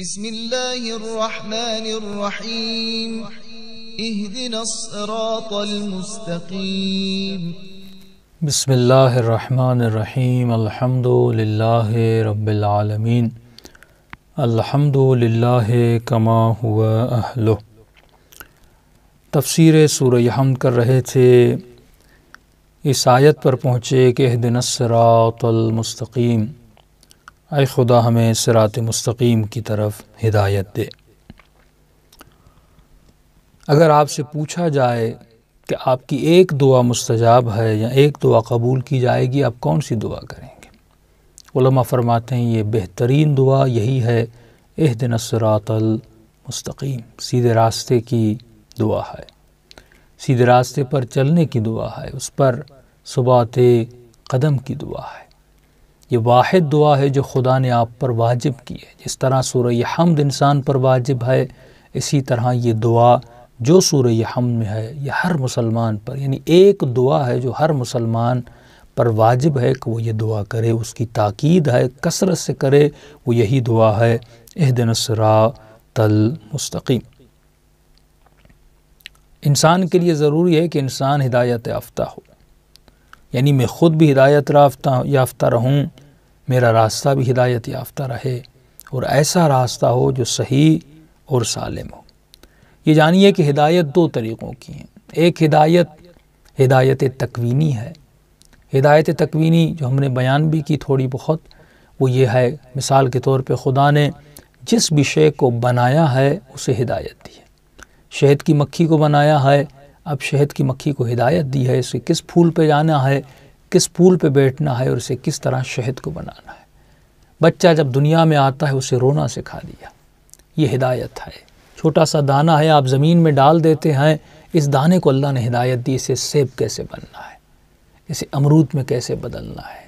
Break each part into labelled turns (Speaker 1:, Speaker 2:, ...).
Speaker 1: بسم الله الرحمن الرحيم اهدنا الصراط المستقيم بسم الله الرحمن الرحيم الحمد لله رب العالمين الحمد لله كما هو أهله तफसीर सूर्य हम कर रहे थे इस आयत पर पहुँचे कि दिन सरातलमस्तकीम आए खुदा हमें सरात मस्तकीम की तरफ हिदायत दे अगर आपसे पूछा जाए कि आपकी एक दुआ मुस्तजाब है या एक दुआ कबूल की जाएगी आप कौन सी दुआ करेंगे उलमा फरमाते हैं ये बेहतरीन दुआ यही है एह दिन सरातल मुस्तकीम सीधे रास्ते की दुआ है सीधे रास्ते पर चलने की दुआ है उस पर सुबात कदम की दुआ है ये वाद दुआ है जो खुदा ने आप पर वाजिब की है जिस तरह सूर्य हमद इंसान पर वाजिब है इसी तरह ये दुआ जो सूर्य हमद में है यह हर मुसलमान पर यानी एक दुआ है जो हर मुसलमान पर वाजिब है कि वो ये दुआ करे उसकी ताक़द है कसरत से करे वो यही दुआ है एहदनसरा तल मुस्तकीम इंसान के लिए ज़रूरी है कि इंसान हिदायत याफ्ता हो यानी मैं ख़ुद भी हिदायत याफ्ता याफ्ता रहूँ मेरा रास्ता भी हिदायत याफ्ता रहे और ऐसा रास्ता हो जो सही और सालिम हो ये जानिए कि हिदायत दो तरीक़ों की हैं एक हिदायत हिदायत तकवीनी है हिदायत तकवीनी जो हमने बयान भी की थोड़ी बहुत वो ये है मिसाल के तौर पर खुदा ने जिस भी शे को बनाया है उसे हिदायत दी है शहद की मक्खी को बनाया है अब शहद की मक्खी को हिदायत दी है इसे किस फूल पे जाना है किस पुल पे बैठना है और उसे किस तरह शहद को बनाना है बच्चा जब दुनिया में आता है उसे रोना सिखा दिया ये हिदायत है छोटा सा दाना है आप ज़मीन में डाल देते हैं इस दाने को अल्लाह ने हिदायत दी इसे सेब कैसे बनना है इसे अमरूद में कैसे बदलना है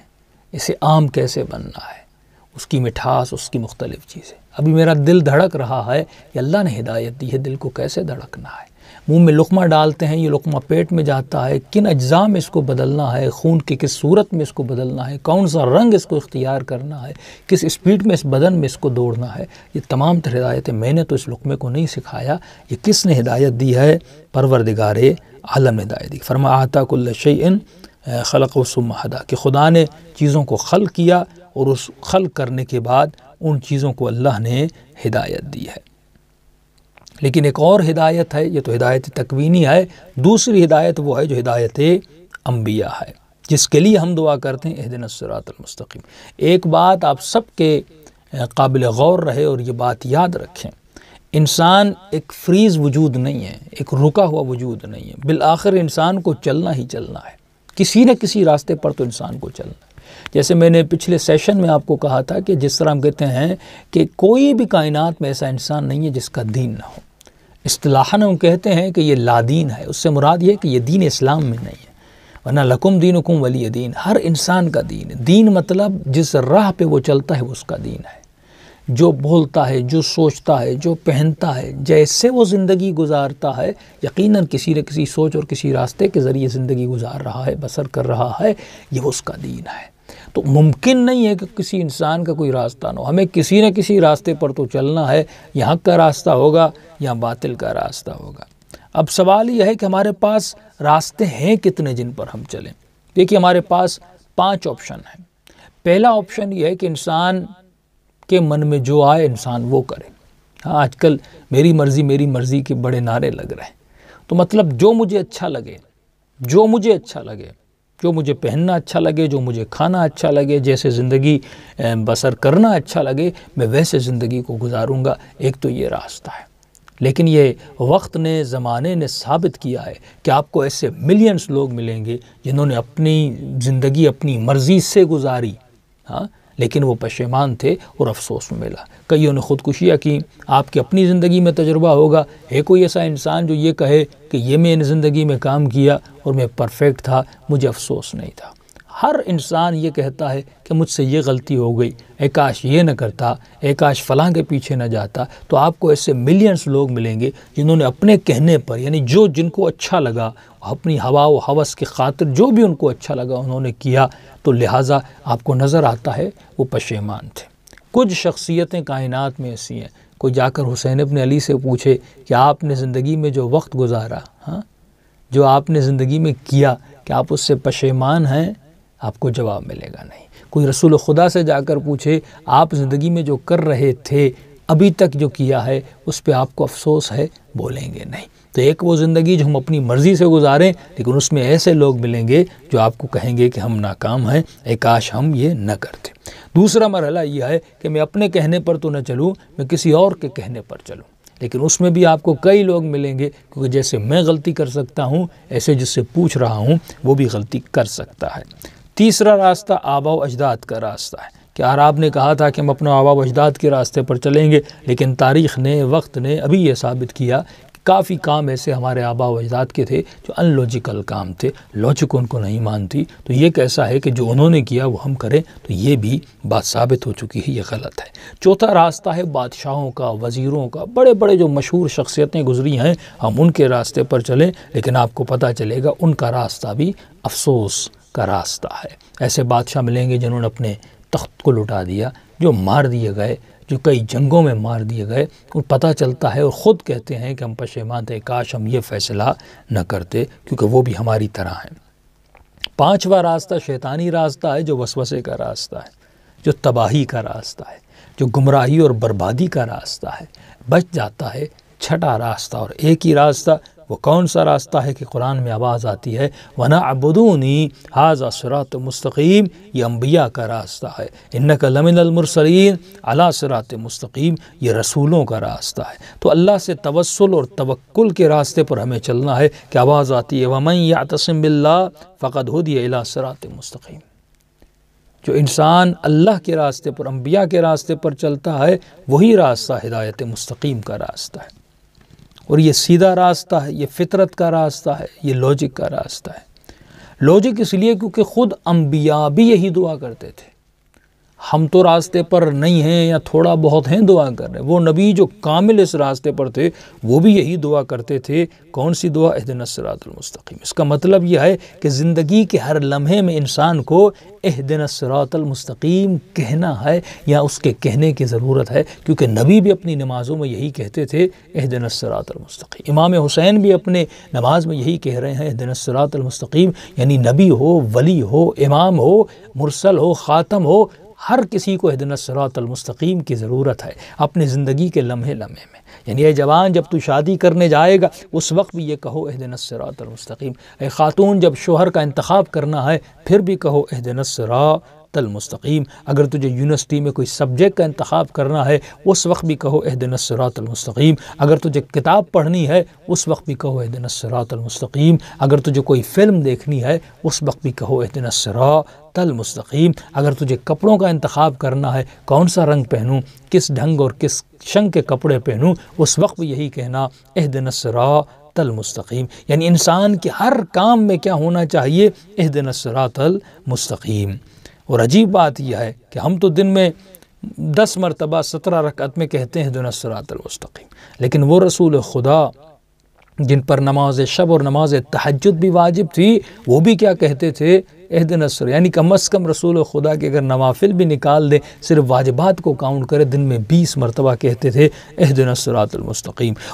Speaker 1: इसे आम कैसे बनना है उसकी मिठास उसकी मुख्तलिफ़ चीज़ें अभी मेरा दिल धड़क रहा है अल्लाह ने हिदायत दी है दिल को कैसे धड़कना है मुंह में लुकमा डालते हैं ये लुकमा पेट में जाता है किन अज्जा में इसको बदलना है खून की किस सूरत में इसको बदलना है कौन सा रंग इसको इख्तियार करना है किस स्पीड में इस बदन में इसको दौड़ना है ये तमाम तरह हिदायतें मैंने तो इस लुकमे को नहीं सिखाया ये किसने हिदायत दी है परवरदिगार आलम ने हिदायत दी फरमा आता कुल्लशन खलक वसम हदा कि खुदा ने चीज़ों को खल किया और उस खल करने के बाद उन चीज़ों को अल्लाह ने हिदायत दी है लेकिन एक और हिदायत है ये तो हिदायत तकवीनी है दूसरी हिदायत वो है जो हिदायत अम्बिया है जिसके लिए हम दुआ करते हैं दिन सरातमस्तकीम एक बात आप सब के काबिल गौर रहे और ये बात याद रखें इंसान एक फ्रीज वजूद नहीं है एक रुका हुआ वजूद नहीं है बिल आखिर इंसान को चलना ही चलना है किसी न किसी रास्ते पर तो इंसान को चलना है जैसे मैंने पिछले सेशन में आपको कहा था कि जिस तरह हम कहते हैं कि कोई भी कायनात में ऐसा इंसान नहीं है जिसका दीन ना हो असलाहन हम कहते हैं कि ये लादीन है उससे मुराद ये कि ये दीन इस्लाम में नहीं है वरना लकुम दीन हुकुम वली दीन हर इंसान का दीन दीन मतलब जिस राह पे वो चलता है वो उसका दीन है जो बोलता है जो सोचता है जो पहनता है जैसे वो ज़िंदगी गुजारता है यकीनन किसी न किसी सोच और किसी रास्ते के ज़रिए ज़िंदगी गुजार रहा है बसर कर रहा है ये उसका दीन है तो मुमकिन नहीं है कि किसी इंसान का कोई रास्ता ना हो हमें किसी न किसी रास्ते पर तो चलना है यहाँ हक का रास्ता होगा या बातिल का रास्ता होगा अब सवाल यह है कि हमारे पास रास्ते हैं कितने जिन पर हम चलें देखिए हमारे पास पांच ऑप्शन हैं पहला ऑप्शन यह है कि इंसान के मन में जो आए इंसान वो करे हाँ आजकल मेरी मर्ज़ी मेरी मर्ज़ी के बड़े नारे लग रहे हैं तो मतलब जो मुझे अच्छा लगे जो मुझे अच्छा लगे जो मुझे पहनना अच्छा लगे जो मुझे खाना अच्छा लगे जैसे ज़िंदगी बसर करना अच्छा लगे मैं वैसे ज़िंदगी को गुजारूँगा एक तो ये रास्ता है लेकिन ये वक्त ने ज़माने ने साबित किया है कि आपको ऐसे मिलियंस लोग मिलेंगे जिन्होंने अपनी ज़िंदगी अपनी मर्ज़ी से गुजारी हाँ लेकिन वो पशेमान थे और अफसोस में मिला कईयों ने खुदकुशियाँ की आपकी अपनी ज़िंदगी में तजर्बा होगा है कोई ऐसा इंसान जो ये कहे कि ये मैंने ज़िंदगी में काम किया और मैं परफेक्ट था मुझे अफसोस नहीं था हर इंसान ये कहता है कि मुझसे ये गलती हो गई एकाश ये न करता एकाश फलां के पीछे न जाता तो आपको ऐसे मिलियंस लोग मिलेंगे जिन्होंने अपने कहने पर यानी जो जिनको अच्छा लगा अपनी हवा व हवस के खातिर जो भी उनको अच्छा लगा उन्होंने किया तो लिहाजा आपको नज़र आता है वो पशेमान थे कुछ शख्सियतें कायनात में ऐसी हैं कोई जाकर हुसैन अपने अली से पूछे कि आपने ज़िंदगी में जो वक्त गुजारा हाँ जो आपने ज़िंदगी में किया कि आप उससे पशेमान हैं आपको जवाब मिलेगा नहीं कोई रसूल खुदा से जाकर पूछे आप ज़िंदगी में जो कर रहे थे अभी तक जो किया है उस पर आपको अफसोस है बोलेंगे नहीं तो एक वो ज़िंदगी जो हम अपनी मर्ज़ी से गुजारें लेकिन उसमें ऐसे लोग मिलेंगे जो आपको कहेंगे कि हम नाकाम हैं एक काश हम ये न करते दूसरा मरहला यह है कि मैं अपने कहने पर तो न चलूँ मैं किसी और के कहने पर चलूँ लेकिन उसमें भी आपको कई लोग मिलेंगे क्योंकि जैसे मैं गलती कर सकता हूँ ऐसे जिससे पूछ रहा हूँ वो भी गलती कर सकता है तीसरा रास्ता आबा अजदाद का रास्ता है कि आराब ने कहा था कि हम अपना आबा अजदाद के रास्ते पर चलेंगे लेकिन तारीख़ ने वक्त ने अभी यह साबित किया काफ़ी काम ऐसे हमारे आबा वजदाद के थे जो अनलॉजिकल काम थे लॉजिक उनको नहीं मानती तो ये कैसा है कि जो उन्होंने किया वो हम करें तो ये भी बात साबित हो चुकी है ये गलत है चौथा रास्ता है बादशाहों का वज़ीरों का बड़े बड़े जो मशहूर शख्सियतें गुजरी हैं हम उनके रास्ते पर चलें लेकिन आपको पता चलेगा उनका रास्ता भी अफसोस का रास्ता है ऐसे बादशाह मिलेंगे जिन्होंने अपने तख्त को लुटा दिया जो मार दिए गए जो कई जंगों में मार दिए गए और पता चलता है और ख़ुद कहते हैं कि हम पशेमान थे काश हम ये फ़ैसला न करते क्योंकि वो भी हमारी तरह हैं पांचवा रास्ता शैतानी रास्ता है जो वसवसे का रास्ता है जो तबाही का रास्ता है जो गुमराही और बर्बादी का रास्ता है बच जाता है छठा रास्ता और एक ही रास्ता वो कौन सा रास्ता है कि कुरान में आवाज़ आती है वना अबदूनी हाजा सरात मस्तकीम ये अम्बिया का रास्ता है इन्न कलमिनमरसरीन अला सरात मस्तकीम ये रसूलों का रास्ता है तो अल्लाह से तवसल और तवक्ल के रास्ते पर हमें चलना है कि आवाज़ आती है वमई या तसम बिल्ला फ़कत हो दिए अला सरात मस्तकीम जो इंसान अल्लाह के रास्ते पर अम्बिया के रास्ते पर चलता है वही रास्ता हिदायत मस्तकीम का रास्ता है और ये सीधा रास्ता है ये फितरत का रास्ता है ये लॉजिक का रास्ता है लॉजिक इसलिए क्योंकि ख़ुद अम्बिया भी यही दुआ करते थे हम तो रास्ते पर नहीं हैं या थोड़ा बहुत हैं दुआ कर रहे वो नबी जो कामिल इस रास्ते पर थे वो भी यही दुआ करते थे कौन सी दुआ सरातलमस्तकीम इसका मतलब यह है कि ज़िंदगी के हर लम्हे में इंसान को सरातलमस्तकीम कहना है या उसके कहने की ज़रूरत है क्योंकि नबी भी अपनी नमाज़ों में यही कहते थे सरातलमस्तकीम इमाम हुसैन भी अपने नमाज में यही कह रहे हैं सरातलमस्तकीम यानी नबी हो वली हो इमाम हो मुरसल हो ख़ातम हो हर किसी को हिदनसरातलमस्तकीम की ज़रूरत है अपनी ज़िंदगी के लम्हे लम्हे में यानी ये जवान जब तू शादी करने जाएगा उस वक्त भी ये कहो अहदनसरातलमस्तकीम ए ख़ातून जब शोहर का इंतखब करना है फिर भी कहो अहदनसरा मुस्तकीम अगर तुझे यूनिवर्सिटी में कोई सब्जेक्ट का इंतखब करना है उस वक्त भी कहो एहदन मुस्तकीम अगर तुझे किताब पढ़नी है उस वक्त भी कहो एहदन मुस्तकीम अगर तुझे कोई फ़िल्म देखनी है उस वक्त भी कहो एहदन सरा तल मुस्तकीम अगर तुझे कपड़ों का इंतखब करना है कौन सा रंग पहनूँ किस ढंग और किस शंग के कपड़े पहनूँ उस वक्त भी यही कहना एहदन सरा तल मुस्तकीम यानी इंसान के हर काम में क्या होना चाहिए एहदन सरातल मुस्तकीम और अजीब बात यह है कि हम तो दिन में दस मरतबा सत्रह रकत में कहते हैं जुनसरातलमस्तकीम लेकिन वो रसूल खुदा जिन पर नमाज शब और नमाज तहजद भी वाजिब थी वो भी क्या कहते थे एहद नसर यानी कम अज़ कम रसूल खुदा के अगर नवाफिल भी निकाल दें सिर्फ वाजबात को काउंट करें दिन में बीस मरतबा कहते थे एहद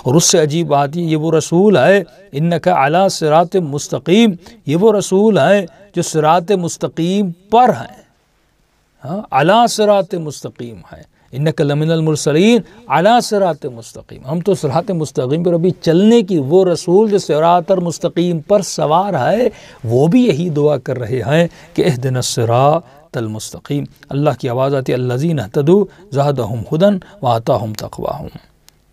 Speaker 1: और उससे अजीब बात ये वो रसूल है इन का अला सरात मस्तकीम ये वो रसूल हैं जो सरात मस्तकीम पर हैं हाँ अला सरात मस्तकीम है इन कलमिनमरसरीन अला सरात मस्तकीम हम तो सरात मस्तकीम पर अभी चलने की वो रसूल जो सरात और पर सवार है वो भी यही दुआ कर रहे हैं कि एह दिन सरा तलमस्तकीम अल्लाह की आवाज़ आती अल्लाजी तदु जहाद हम खुदन वाता हम तकवा हम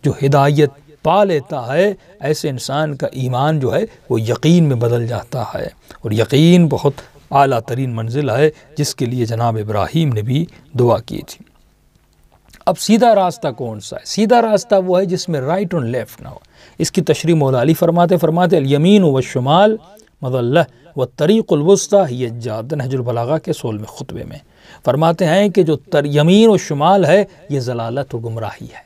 Speaker 1: जो हिदायत पा लेता है ऐसे इंसान का ईमान जो है वो यकीन में बदल जाता है और यकीन बहुत आला तरीन मंजिल है जिसके लिए जनाब इब्राहिम ने भी दुआ की थी अब सीधा रास्ता कौन सा है सीधा रास्ता वो है जिसमें राइट और लेफ़्ट ना हो इसकी तशरी मौलाली फरमाते फरमाते यमीन व शुमाल मदल व तरीक़ुलवस्ता ये जादन हजरबलागा के में खुतबे में फरमाते हैं कि जो तर यमीन व शुमाल है ये जलालत व गुमराही है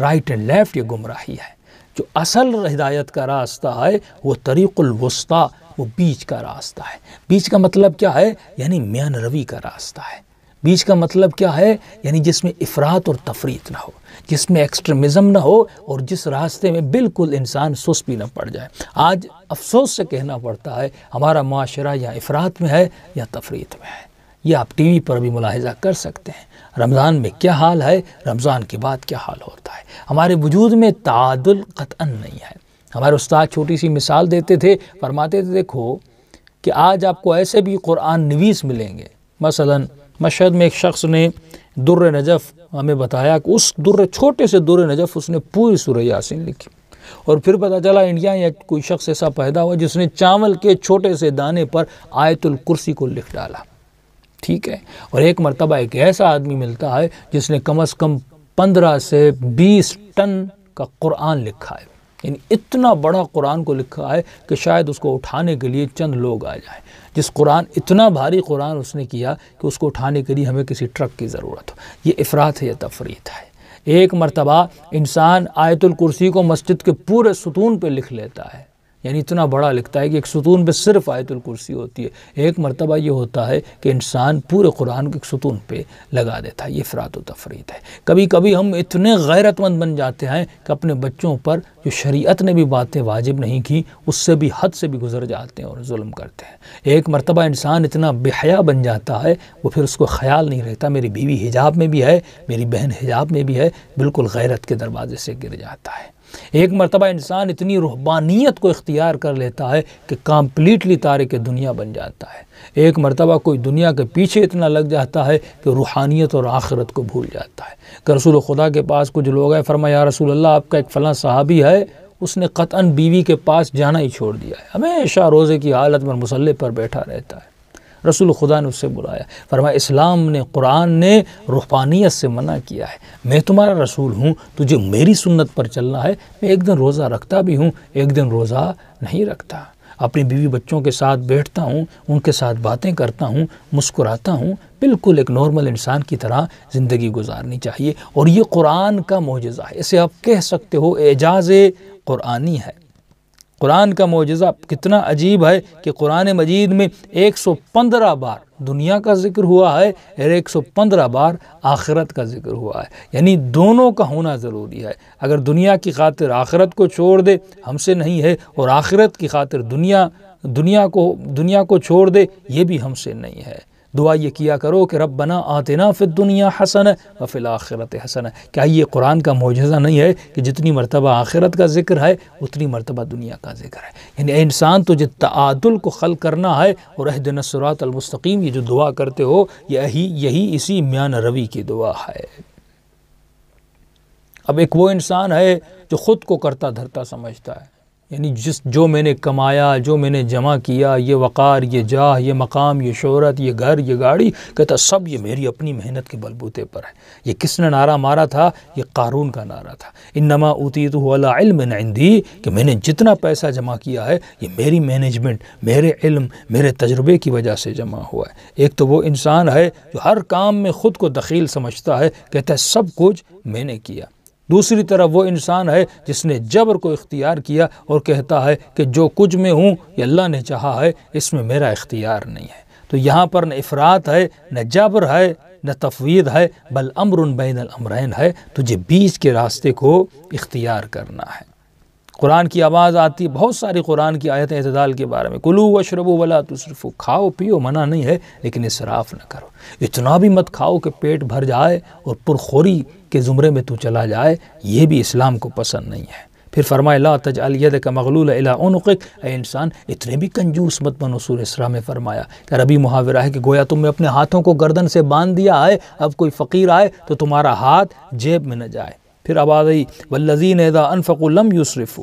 Speaker 1: राइट एंड लेफ़्ट ये गुमराही है जो असल हिदायत का रास्ता है वो तरीक़ुलवस्ता वो बीच का रास्ता है बीच का मतलब क्या है यानी म्यान रवि का रास्ता है बीच का मतलब क्या है यानी जिसमें इफरात और तफरीत ना हो जिसमें एक्सट्रीमिज़म ना हो और जिस रास्ते में बिल्कुल इंसान सुस्त भी ना पड़ जाए आज अफसोस से कहना पड़ता है हमारा माशरा या इफरात में है या तफरीत में है ये आप टी वी पर भी मुलाहजा कर सकते हैं रमज़ान में क्या हाल है रमज़ान के बाद क्या हाल होता है हमारे वजूद में तादुल कतन नहीं है हमारे उस्ताद छोटी सी मिसाल देते थे फरमाते थे देखो कि आज आपको ऐसे भी कुरान नवीस मिलेंगे मसलन मशहद में एक शख्स ने दुर्र नजफ़ हमें बताया कि उस दुर्र छोटे से दुर्र नजफ़ उसने पूरी सुर यासिन लिखी और फिर पता चला इंडिया या कोई शख्स ऐसा पैदा हुआ जिसने चावल के छोटे से दाने पर आयतुल कुर्सी को लिख डाला ठीक है और एक मरतबा एक ऐसा आदमी मिलता है जिसने कम अज़ कम पंद्रह से बीस टन का कुरान लिखा है यानी इतना बड़ा कुरान को लिखा है कि शायद उसको उठाने के लिए चंद लोग आ जाएं जिस कुरान इतना भारी कुरान उसने किया कि उसको उठाने के लिए हमें किसी ट्रक की ज़रूरत हो ये अफरात है या तफरीत है एक मरतबा इंसान आयतुल कुर्सी को मस्जिद के पूरे सुतून पर लिख लेता है यानी इतना बड़ा लिखता है कि एक सुतून पे सिर्फ आयतुल कुर्सी होती है एक मरतबा ये होता है कि इंसान पूरे कुरान को एक सुतून पे लगा देता है ये फ़रात तफरीत है कभी कभी हम इतने गैरतमंद बन जाते हैं कि अपने बच्चों पर जो शरीयत ने भी बातें वाजिब नहीं की उससे भी हद से भी गुजर जाते हैं और जुल्म करते हैं एक मरतबा इंसान इतना बेहया बन जाता है वो फिर उसको ख्याल नहीं रहता मेरी बीवी हिजाब में भी है मेरी बहन हिजाब में भी है बिल्कुल गैरत के दरवाजे से गिर जाता है एक मरतबा इंसान इतनी रूहबानियत को इख्तियार कर लेता है कि कम्प्लीटली तारे के दुनिया बन जाता है एक मरतबा कोई दुनिया के पीछे इतना लग जाता है कि रूहानियत और आखिरत को भूल जाता है कि रसूल खुदा के पास कुछ लोग हैं फरमा रसूल अल्लाह आपका एक फ़लाँ साहबी है उसने कतन बीवी के पास जाना ही छोड़ दिया है हमेशा रोज़े की हालत में मुसल्ले पर बैठा रहता है रसूल खुदा ने उससे बुलाया फरमा इस्लाम ने कुरान ने रूहानियत से मना किया है मैं तुम्हारा रसूल हूँ तुझे मेरी सुन्नत पर चलना है मैं एक दिन रोज़ा रखता भी हूँ एक दिन रोज़ा नहीं रखता अपनी बीवी बच्चों के साथ बैठता हूँ उनके साथ बातें करता हूँ मुस्कुराता हूँ बिल्कुल एक नॉर्मल इंसान की तरह ज़िंदगी गुजारनी चाहिए और ये कुरान का मुजज़ा है इसे आप कह सकते हो एजाज़ क़ुरानी है कुरान का मुजज़ा कितना अजीब है कि कुरान मजीद में 115 बार दुनिया का जिक्र हुआ है और 115 बार आखिरत का जिक्र हुआ है यानी दोनों का होना ज़रूरी है अगर दुनिया की खातिर आखिरत को छोड़ दे हमसे नहीं है और आखिरत की खातिर दुनिया दुनिया को दुनिया को छोड़ दे ये भी हमसे नहीं है दुआ ये किया करो कि रब बना आतना फिर दुनिया हसन व फिल आखिरत हसन क्या ये कुरान का मुजजा नहीं है कि जितनी मरतबा आखिरत का जिक्र है उतनी मरतबा दुनिया का जिक्र है यानी इंसान तो जो को खल करना है और अहदन सरातमस्तकीम ये जो दुआ करते हो यही यही इसी म्यान रवि की दुआ है अब एक वो इंसान है जो ख़ुद को करता धरता समझता है यानी जिस जो मैंने कमाया जो मैंने जमा किया ये वक़ार ये जाह ये मकाम ये शहरत ये घर ये गाड़ी कहता सब ये मेरी अपनी मेहनत के बलबूते पर है ये किसने नारा मारा था ये कारून का नारा था इन नमा उती तो इल्मी कि मैंने जितना पैसा जमा किया है ये मेरी मैनेजमेंट मेरे इल्म मेरे तजर्बे की वजह से जमा हुआ है एक तो वो इंसान है जो हर काम में ख़ुद को दखील समझता है कहता है सब कुछ मैंने किया दूसरी तरफ वो इंसान है जिसने जबर को इख्तियार किया और कहता है कि जो कुछ मैं हूँ ये अल्लाह ने चाहा है इसमें मेरा इख्तियार नहीं है तो यहाँ पर न अफरात है न जबर है न तफवीद है बल अमर बैन अमरैन है तुझे बीच के रास्ते को इख्तियार करना है कुरान की आवाज़ आती है बहुत सारी कुरान की आयत अतदाल के बारे में कुलू व शरबो वला तुसरफो खाओ पियो मना नहीं है लेकिन इसराफ ना करो इतना भी मत खाओ कि पेट भर जाए और पुरखोरी के ज़ुमरे में तू चला जाए ये भी इस्लाम को पसंद नहीं है फिर फरमाए ला तजालियद का मगलूल अलाक़ इंसान इतने भी कंजूस मत बनो इसरा में फरमाया कि रबी मुहावरा है कि गोया तुमने अपने हाथों को गर्दन से बांध दिया है अब कोई फ़कीर आए तो तुम्हारा हाथ जेब में न जाए फिर आबादी वल्लजीन एदा अनफ़ुल्लम यूसरफ़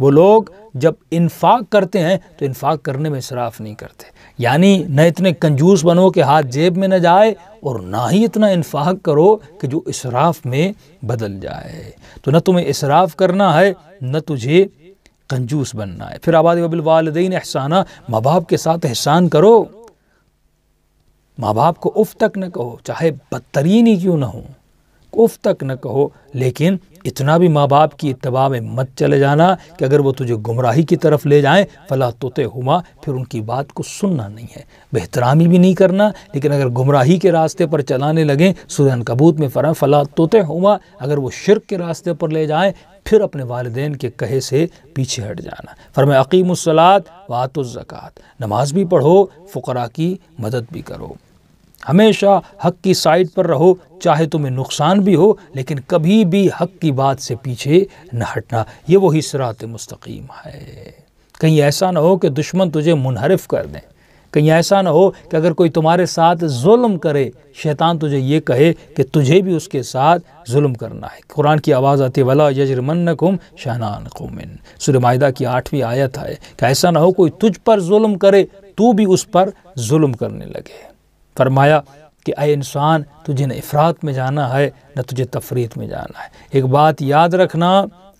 Speaker 1: वो लोग जब इन्फाक करते हैं तो इन्फाक करने में इसराफ़ नहीं करते यानी न इतने कंजूस बनो कि हाथ जेब में न जाए और ना ही इतना इन्फाक करो कि जो इसराफ में बदल जाए तो न तुम्हें इसराफ करना है न तुझे कंजूस बनना है फिर आबादी वबिलवालदेन एहसाना माँ बाप के साथ एहसान करो माँ बाप को उफ तक न कहो चाहे बदतरीन ही क्यों ना हो उफ तक न कहो लेकिन इतना भी माँ बाप की इतबा में मत चले जाना कि अगर वो तुझे गुमराही की तरफ ले जाएं फला तोते हुमा फिर उनकी बात को सुनना नहीं है बेहतरामी भी नहीं करना लेकिन अगर गुमराही के रास्ते पर चलाने लगें सुरन कबूत में फ़रा फला तोते हुमा अगर वो शिरक के रास्ते पर ले जाएं फिर अपने वालदेन के कहे से पीछे हट जाना फरम अकीमसलात वातुज़क़़त नमाज भी पढ़ो फ़ुकरा की मदद भी करो हमेशा हक की साइड पर रहो चाहे तुम्हें नुकसान भी हो लेकिन कभी भी हक की बात से पीछे न हटना ये वही सरात मुस्तकीम है कहीं ऐसा ना हो कि दुश्मन तुझे मुनहरफ कर दें कहीं ऐसा ना हो कि अगर कोई तुम्हारे साथ जुल्म करे शैतान तुझे ये कहे कि तुझे भी उसके साथ जुल्म करना है कुरान की आवाज़ आती वाला यजरमन कुम शहनान कुमिन सुरमायदा की आठवीं आयत है कि ऐसा ना हो कोई तुझ पर जुल्म करे तू भी उस पर जुल्म करने लगे फरमाया कि अय इंसान तुझे न अफरात में जाना है न तुझे तफरीत में जाना है एक बात याद रखना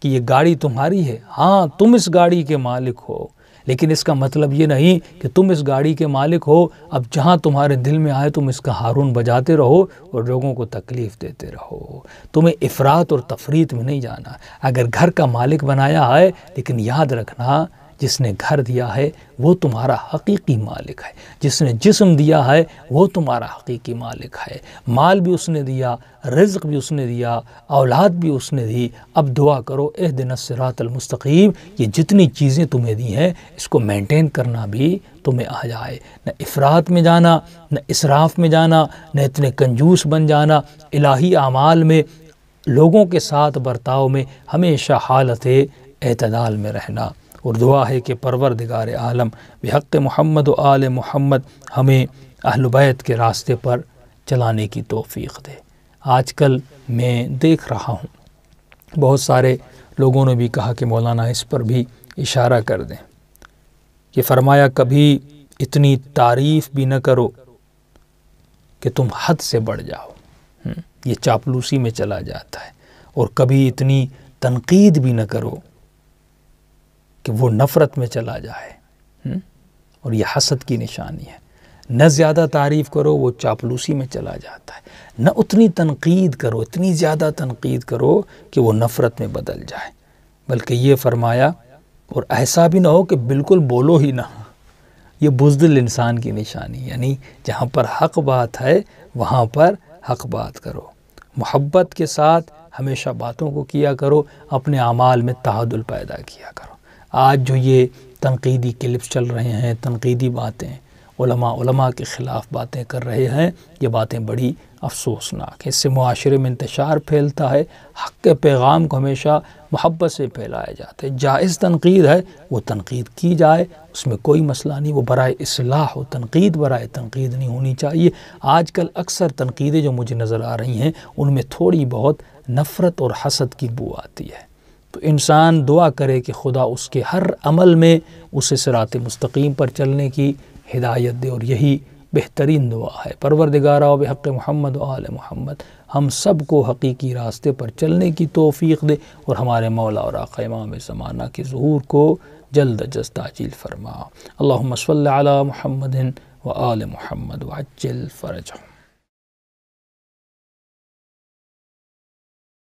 Speaker 1: कि ये गाड़ी तुम्हारी है हाँ तुम इस गाड़ी के मालिक हो लेकिन इसका मतलब ये नहीं कि तुम इस गाड़ी के मालिक हो अब जहाँ तुम्हारे दिल में आए तुम इसका हारून बजाते रहो और लोगों को तकलीफ़ देते रहो तुम्हें इफरात और तफरीत में नहीं जाना अगर घर का मालिक बनाया है लेकिन याद रखना जिसने घर दिया है वो तुम्हारा हकीकी मालिक है जिसने जिस्म दिया है वो तुम्हारा हकीकी मालिक है माल भी उसने दिया रिज्क भी उसने दिया औलाद भी उसने दी अब दुआ करो एह दिन सरातलमस्तकीम ये जितनी चीज़ें तुम्हें दी हैं इसको मेंटेन करना भी तुम्हें आ जाए न अफरात में जाना न इसराफ में जाना न इतने कंजूस बन जाना इलाही अमाल में लोगों के साथ बर्ताव में हमेशा हालत अतदाल में रहना और दुआ है कि परवर दिगार आलम बेहक महमद आल महमद हमें अहलबैत के रास्ते पर चलाने की तोफ़ी दे आजकल मैं देख रहा हूँ बहुत सारे लोगों ने भी कहा कि मौलाना इस पर भी इशारा कर दें कि फरमाया कभी इतनी तारीफ़ भी न करो कि तुम हद से बढ़ जाओ हम्म, ये चापलूसी में चला जाता है और कभी इतनी तनकीद भी न करो कि वो नफ़रत में चला जाए हुँ? हम्म? और यह हसद की निशानी है न ज़्यादा तारीफ़ करो वो चापलूसी में चला जाता है न उतनी तनकीद करो इतनी ज़्यादा तनकीद करो कि वो नफ़रत में बदल जाए बल्कि ये फरमाया और ऐसा भी ना हो कि बिल्कुल बोलो ही ना ये बुजदिल इंसान की निशानी यानी जहाँ पर हक बात है वहाँ पर हक बात करो मोहब्बत के साथ हमेशा बातों को किया करो अपने अमाल में तहदुल पैदा किया करो आज जो ये तनकीदी क्लिप्स चल रहे हैं तनकीदी बातें उलमा के ख़िलाफ़ बातें कर रहे हैं ये बातें बड़ी अफसोसनाक इससे माशरे में इंतशार फैलता है हक़ के पैगाम को हमेशा मोहब्बत से फैलाया जाता है जायज़ तनकीद है वो तनकीद की जाए उसमें कोई मसला नहीं वो बरए असलाह हो तनकीद बरए तनकीद नहीं होनी चाहिए आज कल अक्सर तनकीदें जो मुझे नज़र आ रही हैं उनमें थोड़ी बहुत नफ़रत और हसद की बू आती है तो इंसान दुआ करे कि खुदा उसके हर अमल में उसे सरात मस्तकीम पर चलने की हिदायत दे और यही बेहतरीन दुआ है परवरदिगारा बहक़ महमद आल महमद हम सब को हकीकी रास्ते पर चलने की तोफ़ी दे और हमारे मौला और आका इमाम ज़माना के ूर को जल्द जस्त ताजील फरमा अल्लाम सल महमदिन व आल महमद वाजिल फ़रज